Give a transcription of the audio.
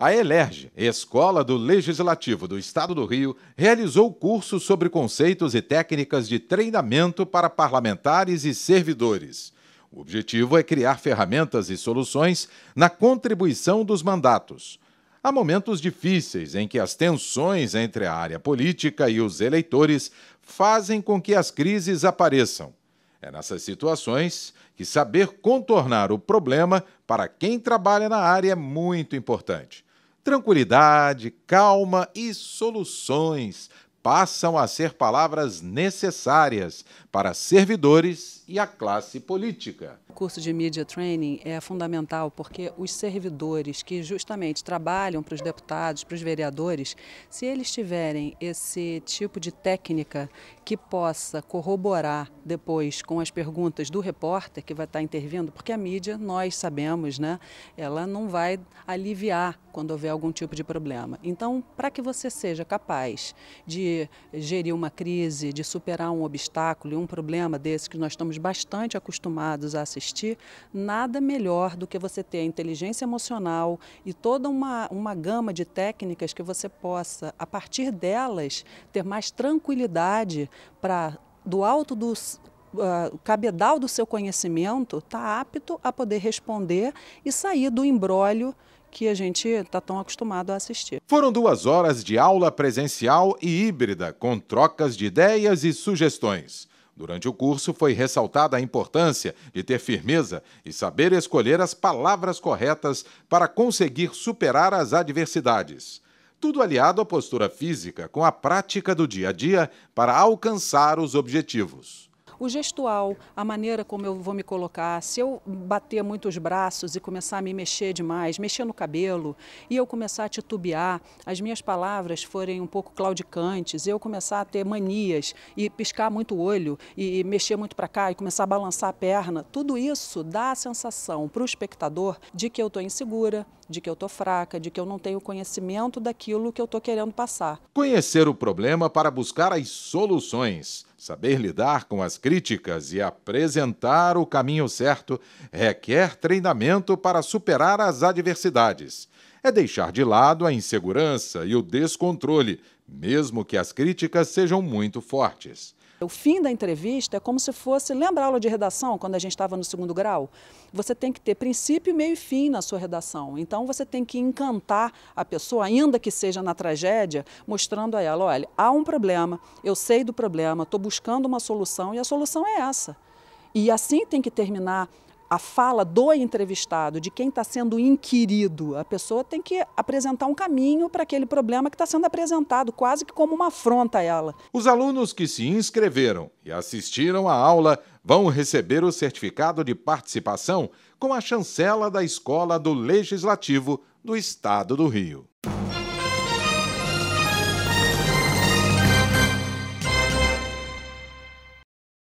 A ELERJ, Escola do Legislativo do Estado do Rio, realizou cursos sobre conceitos e técnicas de treinamento para parlamentares e servidores. O objetivo é criar ferramentas e soluções na contribuição dos mandatos. Há momentos difíceis em que as tensões entre a área política e os eleitores fazem com que as crises apareçam. É nessas situações que saber contornar o problema para quem trabalha na área é muito importante. Tranquilidade, calma e soluções passam a ser palavras necessárias para servidores e a classe política. O curso de Media Training é fundamental porque os servidores que justamente trabalham para os deputados, para os vereadores, se eles tiverem esse tipo de técnica que possa corroborar depois com as perguntas do repórter que vai estar intervindo, porque a mídia, nós sabemos, né, ela não vai aliviar quando houver algum tipo de problema. Então, para que você seja capaz de gerir uma crise, de superar um obstáculo e um problema desse que nós estamos bastante acostumados a assistir, nada melhor do que você ter a inteligência emocional e toda uma, uma gama de técnicas que você possa, a partir delas, ter mais tranquilidade para, do alto do Uh, cabedal do seu conhecimento tá apto a poder responder e sair do embrólio que a gente está tão acostumado a assistir. Foram duas horas de aula presencial e híbrida, com trocas de ideias e sugestões. Durante o curso, foi ressaltada a importância de ter firmeza e saber escolher as palavras corretas para conseguir superar as adversidades. Tudo aliado à postura física com a prática do dia a dia para alcançar os objetivos o gestual, a maneira como eu vou me colocar, se eu bater muito os braços e começar a me mexer demais, mexer no cabelo, e eu começar a titubear, as minhas palavras forem um pouco claudicantes, eu começar a ter manias e piscar muito o olho e mexer muito para cá e começar a balançar a perna, tudo isso dá a sensação para o espectador de que eu estou insegura, de que eu estou fraca, de que eu não tenho conhecimento daquilo que eu estou querendo passar. Conhecer o problema para buscar as soluções. Saber lidar com as críticas e apresentar o caminho certo requer treinamento para superar as adversidades. É deixar de lado a insegurança e o descontrole, mesmo que as críticas sejam muito fortes. O fim da entrevista é como se fosse, lembra a aula de redação, quando a gente estava no segundo grau? Você tem que ter princípio, meio e fim na sua redação. Então você tem que encantar a pessoa, ainda que seja na tragédia, mostrando a ela, olha, há um problema, eu sei do problema, estou buscando uma solução e a solução é essa. E assim tem que terminar a fala do entrevistado, de quem está sendo inquirido. A pessoa tem que apresentar um caminho para aquele problema que está sendo apresentado, quase que como uma afronta a ela. Os alunos que se inscreveram e assistiram à aula vão receber o certificado de participação com a chancela da Escola do Legislativo do Estado do Rio.